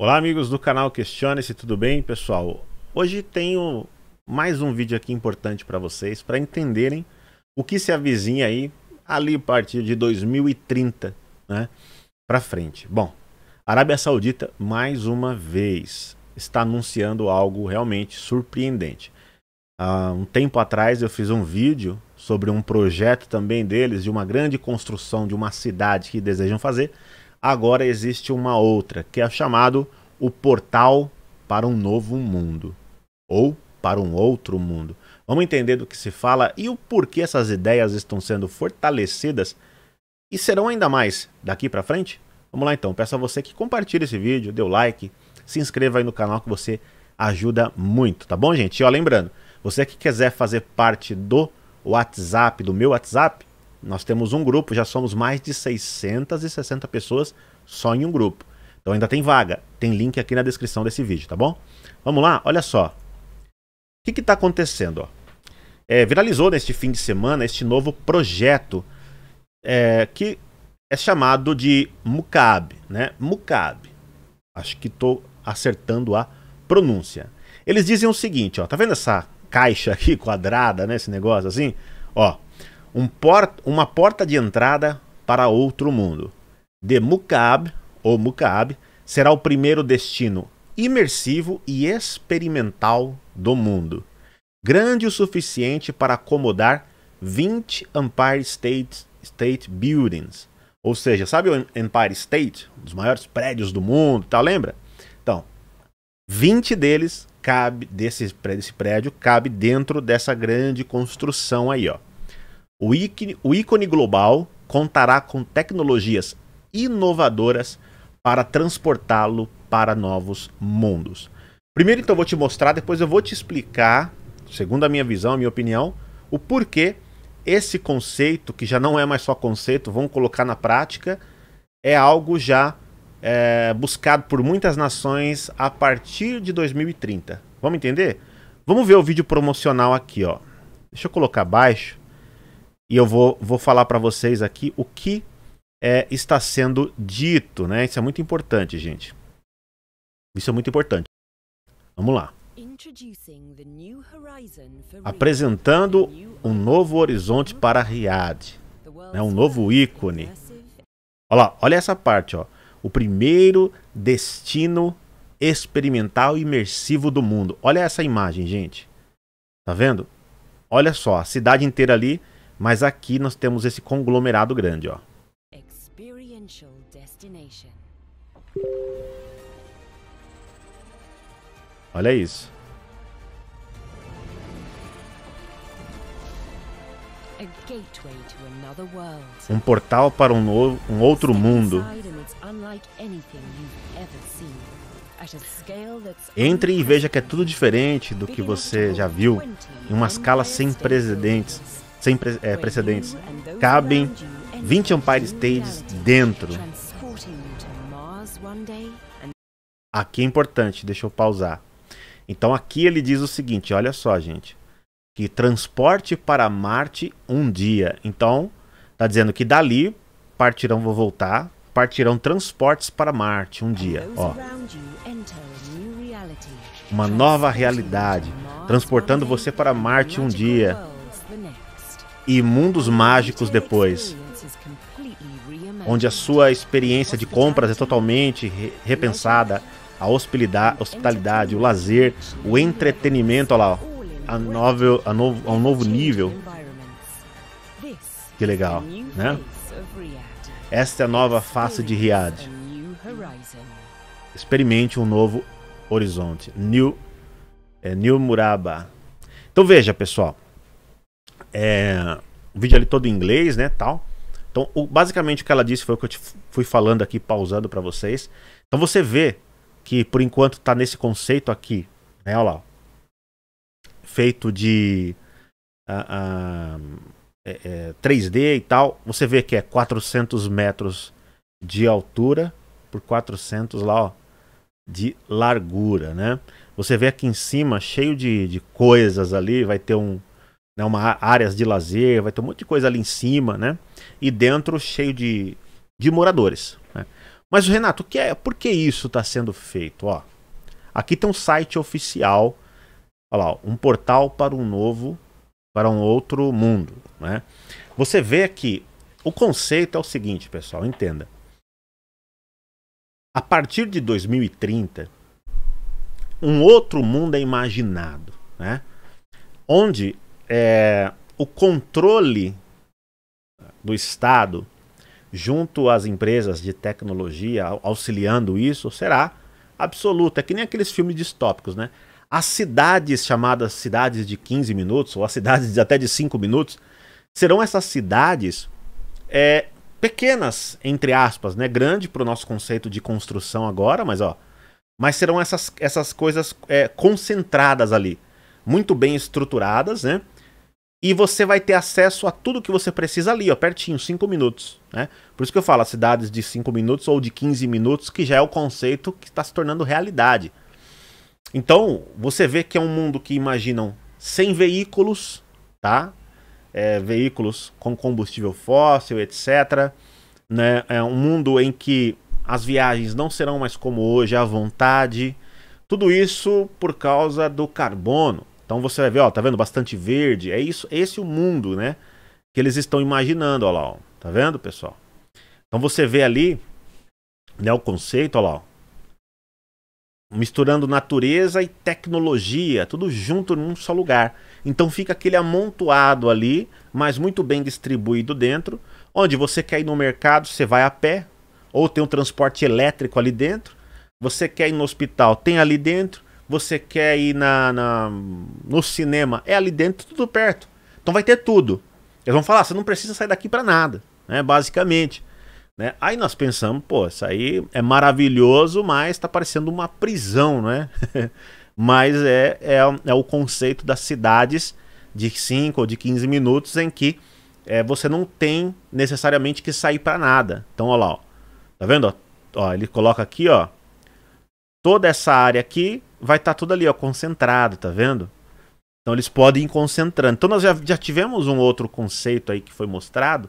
Olá, amigos do canal Questione-se, tudo bem, pessoal? Hoje tenho mais um vídeo aqui importante para vocês, para entenderem o que se avizinha aí ali a partir de 2030, né, para frente. Bom, Arábia Saudita, mais uma vez, está anunciando algo realmente surpreendente. Há um tempo atrás eu fiz um vídeo sobre um projeto também deles, de uma grande construção de uma cidade que desejam fazer, agora existe uma outra, que é chamado o portal para um novo mundo ou para um outro mundo. Vamos entender do que se fala e o porquê essas ideias estão sendo fortalecidas e serão ainda mais daqui para frente? Vamos lá então, peço a você que compartilhe esse vídeo, dê o like, se inscreva aí no canal que você ajuda muito, tá bom, gente? E ó, lembrando, você que quiser fazer parte do WhatsApp, do meu WhatsApp, nós temos um grupo, já somos mais de 660 pessoas só em um grupo. Então ainda tem vaga. Tem link aqui na descrição desse vídeo, tá bom? Vamos lá? Olha só. O que está acontecendo? Ó? É, viralizou neste fim de semana este novo projeto é, que é chamado de MUCAB, né? MUCAB. Acho que estou acertando a pronúncia. Eles dizem o seguinte, ó, tá vendo essa caixa aqui quadrada, né, esse negócio assim? Ó, um uma porta de entrada para outro mundo. De Mukaab, ou Mukaab, será o primeiro destino imersivo e experimental do mundo, grande o suficiente para acomodar 20 Empire State, State Buildings. Ou seja, sabe o Empire State, um dos maiores prédios do mundo, tal, tá, lembra? Então, 20 deles cabe desse, desse prédio cabe dentro dessa grande construção aí, ó. O ícone, o ícone global contará com tecnologias inovadoras para transportá-lo para novos mundos. Primeiro, então, eu vou te mostrar, depois eu vou te explicar, segundo a minha visão, a minha opinião, o porquê esse conceito, que já não é mais só conceito, vamos colocar na prática, é algo já é, buscado por muitas nações a partir de 2030. Vamos entender? Vamos ver o vídeo promocional aqui, ó. Deixa eu colocar abaixo e eu vou, vou falar para vocês aqui o que é, está sendo dito, né? Isso é muito importante, gente. Isso é muito importante. Vamos lá. Apresentando um novo horizonte para Riad, né? um novo ícone. Olha lá, olha essa parte, ó. O primeiro destino experimental imersivo do mundo. Olha essa imagem, gente. Tá vendo? Olha só, a cidade inteira ali mas aqui nós temos esse conglomerado grande, ó. Experiential destination. Olha isso. Um portal para um, novo, um outro mundo. Entre e veja que é tudo diferente do que você já viu, em uma escala sem precedentes sem pre é, precedentes. Cabem 20 Empire States dentro. Aqui é importante, deixa eu pausar. Então aqui ele diz o seguinte, olha só, gente. Que transporte para Marte um dia. Então, tá dizendo que dali partirão, vou voltar, partirão transportes para Marte um dia, ó. Uma nova realidade, transportando você para Marte um dia e mundos mágicos depois, onde a sua experiência de compras é totalmente re repensada, a hospitalidade, o lazer, o entretenimento, olha lá, a, novel, a, novo, a um novo nível. Que legal, né? Esta é a nova face de Riad. Experimente um novo horizonte. New, é, New Muraba. Então veja, pessoal. É, o vídeo ali todo em inglês, né, tal. Então, o, basicamente o que ela disse foi o que eu te fui falando aqui, pausando para vocês. Então você vê que por enquanto está nesse conceito aqui, né, olha lá, feito de uh, uh, é, é, 3D e tal. Você vê que é 400 metros de altura por 400 lá, ó, de largura, né? Você vê aqui em cima cheio de, de coisas ali, vai ter um, né, uma áreas de lazer, vai ter um monte de coisa ali em cima, né? E dentro cheio de, de moradores. Né? Mas Renato, o que é? Por que isso está sendo feito? Ó, aqui tem um site oficial, olha lá, um portal para um novo, para um outro mundo, né? Você vê que o conceito é o seguinte, pessoal, entenda. A partir de 2030, um outro mundo é imaginado, né? Onde é, o controle do Estado junto às empresas de tecnologia auxiliando isso será absoluto. É que nem aqueles filmes distópicos, né? As cidades chamadas cidades de 15 minutos ou as cidades até de 5 minutos serão essas cidades é, pequenas, entre aspas, né? Grande para o nosso conceito de construção agora, mas ó, mas serão essas, essas coisas é, concentradas ali, muito bem estruturadas, né? e você vai ter acesso a tudo que você precisa ali, ó, pertinho, 5 minutos, né? Por isso que eu falo, cidades de 5 minutos ou de 15 minutos, que já é o conceito que está se tornando realidade. Então, você vê que é um mundo que imaginam sem veículos, tá? É, veículos com combustível fóssil, etc. Né? É um mundo em que as viagens não serão mais como hoje, à vontade. Tudo isso por causa do carbono. Então você vai ver, ó, tá vendo? Bastante verde. É isso, esse é o mundo, né? Que eles estão imaginando, ó lá, ó. Tá vendo, pessoal? Então você vê ali, né, o conceito, ó lá, ó. Misturando natureza e tecnologia, tudo junto num só lugar. Então fica aquele amontoado ali, mas muito bem distribuído dentro. Onde você quer ir no mercado, você vai a pé, ou tem um transporte elétrico ali dentro. Você quer ir no hospital, tem ali dentro. Você quer ir na, na no cinema, é ali dentro, tudo perto. Então vai ter tudo. Eles vão falar, ah, você não precisa sair daqui para nada, né? Basicamente. Né? Aí nós pensamos, pô, isso aí é maravilhoso, mas tá parecendo uma prisão, né? mas é, é, é, o conceito das cidades de 5 ou de 15 minutos em que é, você não tem necessariamente que sair para nada. Então, olha lá, ó. tá vendo? Ó, ó, ele coloca aqui, ó, toda essa área aqui vai estar tá tudo ali, ó, concentrado, tá vendo? Então eles podem ir concentrando. Então nós já, já tivemos um outro conceito aí que foi mostrado,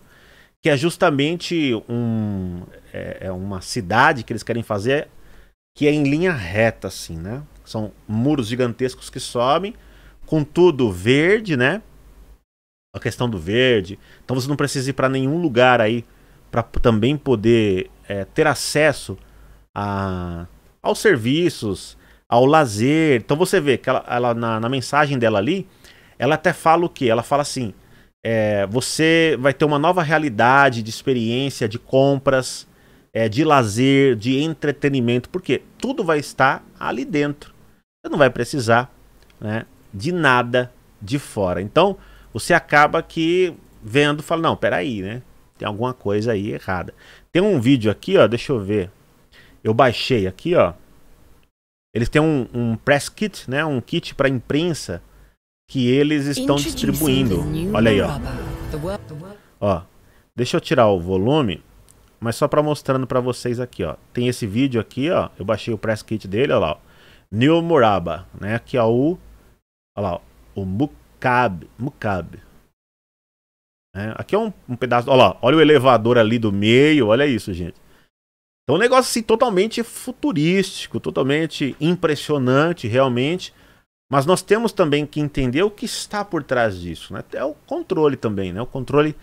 que é justamente um, é, é uma cidade que eles querem fazer que é em linha reta, assim, né? São muros gigantescos que sobem, com tudo verde, né? A questão do verde. Então você não precisa ir para nenhum lugar aí para também poder é, ter acesso a, aos serviços, ao lazer. Então você vê que ela, ela na, na, mensagem dela ali, ela até fala o quê? Ela fala assim: é, você vai ter uma nova realidade de experiência, de compras, é, de lazer, de entretenimento, porque tudo vai estar ali dentro. Você não vai precisar né, de nada de fora. Então você acaba que vendo, fala: não, peraí, né? Tem alguma coisa aí errada. Tem um vídeo aqui, ó, deixa eu ver. Eu baixei aqui, ó. Eles têm um, um press kit, né? Um kit para imprensa que eles estão distribuindo. Olha aí, ó. Ó, deixa eu tirar o volume, mas só para mostrando para vocês aqui, ó. Tem esse vídeo aqui, ó. Eu baixei o press kit dele, ó lá. Ó. New Muraba, né? Que é o, ó lá, ó, o Mukab, Mukab. É, né? aqui é um, um pedaço, olha lá, olha o elevador ali do meio, olha isso, gente. Então, um negócio assim, totalmente futurístico, totalmente impressionante, realmente. Mas nós temos também que entender o que está por trás disso. Né? É o controle também, né? o controle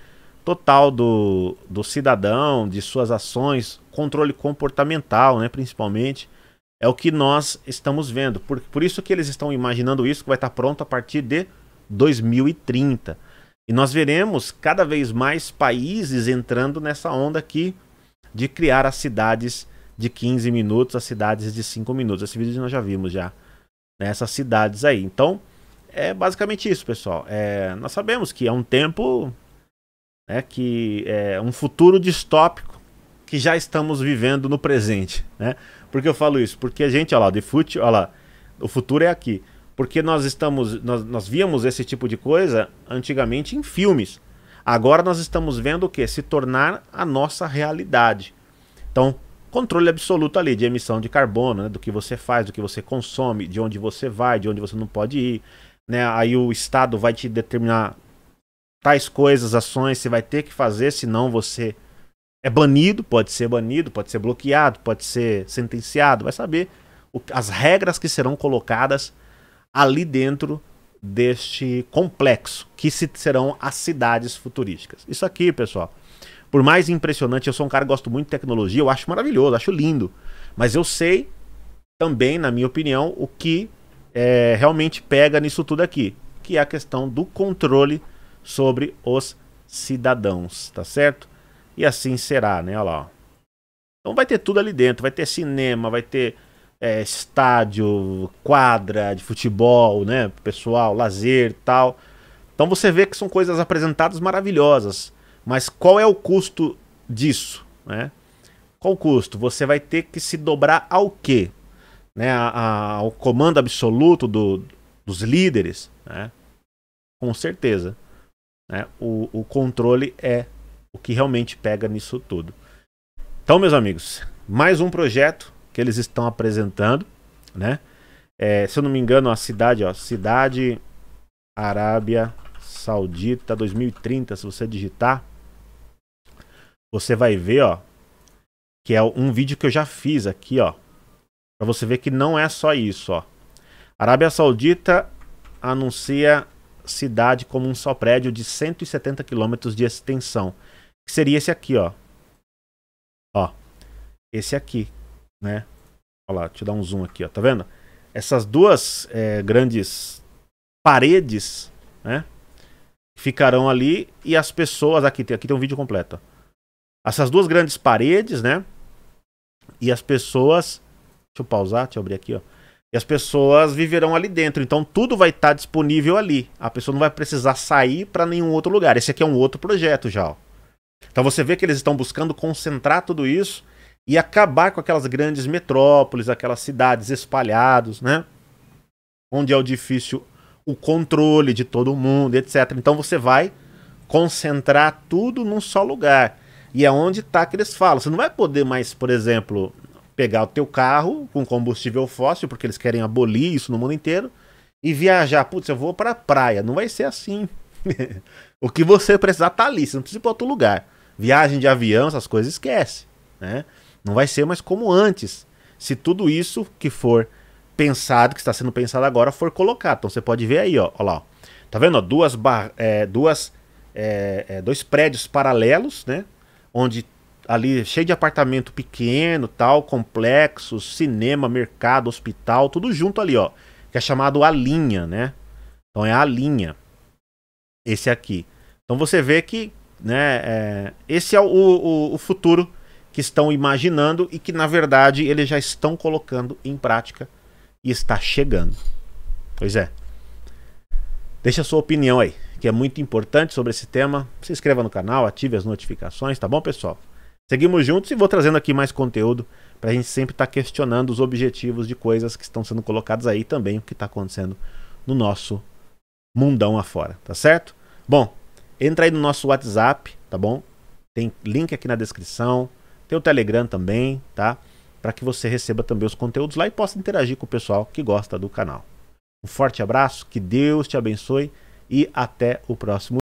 total do, do cidadão, de suas ações, controle comportamental, né? principalmente. É o que nós estamos vendo. Por, por isso que eles estão imaginando isso, que vai estar pronto a partir de 2030. E nós veremos cada vez mais países entrando nessa onda que de criar as cidades de 15 minutos, as cidades de 5 minutos. Esse vídeo nós já vimos já. Nessas né? cidades aí. Então, é basicamente isso, pessoal. É, nós sabemos que é um tempo né, que é um futuro distópico que já estamos vivendo no presente. Né? Por que eu falo isso? Porque a gente, olha lá, de fute, olha lá, o futuro é aqui. Porque nós estamos, nós, nós víamos esse tipo de coisa antigamente em filmes. Agora nós estamos vendo o que? Se tornar a nossa realidade. Então, controle absoluto ali de emissão de carbono, né? do que você faz, do que você consome, de onde você vai, de onde você não pode ir. Né? Aí o Estado vai te determinar tais coisas, ações, você vai ter que fazer, senão você é banido, pode ser banido, pode ser bloqueado, pode ser sentenciado, vai saber o, as regras que serão colocadas ali dentro deste complexo, que serão as cidades futurísticas. Isso aqui, pessoal, por mais impressionante, eu sou um cara que gosto muito de tecnologia, eu acho maravilhoso, acho lindo, mas eu sei também, na minha opinião, o que é, realmente pega nisso tudo aqui, que é a questão do controle sobre os cidadãos, tá certo? E assim será, né? Olha lá. Ó. Então vai ter tudo ali dentro, vai ter cinema, vai ter é, estádio, quadra de futebol, né? Pessoal, lazer tal. Então você vê que são coisas apresentadas maravilhosas, mas qual é o custo disso, né? Qual o custo? Você vai ter que se dobrar ao quê? Né? A, a, ao comando absoluto do, dos líderes, né? Com certeza. Né? O, o controle é o que realmente pega nisso tudo. Então, meus amigos, mais um projeto que eles estão apresentando, né? É, se eu não me engano, a cidade, ó, cidade Arábia Saudita 2030, se você digitar, você vai ver, ó, que é um vídeo que eu já fiz aqui, ó, para você ver que não é só isso, ó. Arábia Saudita anuncia cidade como um só prédio de 170 quilômetros de extensão, que seria esse aqui, ó. Ó, esse aqui, né? Olha lá, te dar um zoom aqui, ó, tá vendo? Essas duas é, grandes paredes, né? Ficarão ali e as pessoas aqui tem aqui tem um vídeo completo. Essas duas grandes paredes, né? E as pessoas, deixa eu pausar, deixa eu abrir aqui, ó. E as pessoas viverão ali dentro. Então tudo vai estar tá disponível ali. A pessoa não vai precisar sair para nenhum outro lugar. Esse aqui é um outro projeto já. Ó. Então você vê que eles estão buscando concentrar tudo isso e acabar com aquelas grandes metrópoles, aquelas cidades espalhadas, né? Onde é o difícil o controle de todo mundo, etc. Então você vai concentrar tudo num só lugar. E é onde tá que eles falam. Você não vai poder mais, por exemplo, pegar o teu carro com combustível fóssil, porque eles querem abolir isso no mundo inteiro, e viajar. Putz, eu vou para a praia. Não vai ser assim. o que você precisar tá ali, você não precisa ir para outro lugar. Viagem de avião, essas coisas, esquece. Né? Não vai ser mais como antes. Se tudo isso que for pensado, que está sendo pensado agora, for colocado. Então você pode ver aí, ó, ó lá. Ó. Tá vendo? Ó, duas, bar, é, duas é, é, dois prédios paralelos, né? Onde ali cheio de apartamento pequeno, tal, complexos, cinema, mercado, hospital, tudo junto ali, ó. Que é chamado a linha, né? Então é a linha. Esse aqui. Então você vê que, né? É, esse é o, o, o futuro que estão imaginando e que, na verdade, eles já estão colocando em prática e está chegando. Pois é. Deixa a sua opinião aí, que é muito importante sobre esse tema. Se inscreva no canal, ative as notificações, tá bom, pessoal? Seguimos juntos e vou trazendo aqui mais conteúdo para a gente sempre estar tá questionando os objetivos de coisas que estão sendo colocadas aí também, o que está acontecendo no nosso mundão afora, tá certo? Bom, entra aí no nosso WhatsApp, tá bom? Tem link aqui na descrição. Tem o Telegram também, tá? Para que você receba também os conteúdos lá e possa interagir com o pessoal que gosta do canal. Um forte abraço, que Deus te abençoe e até o próximo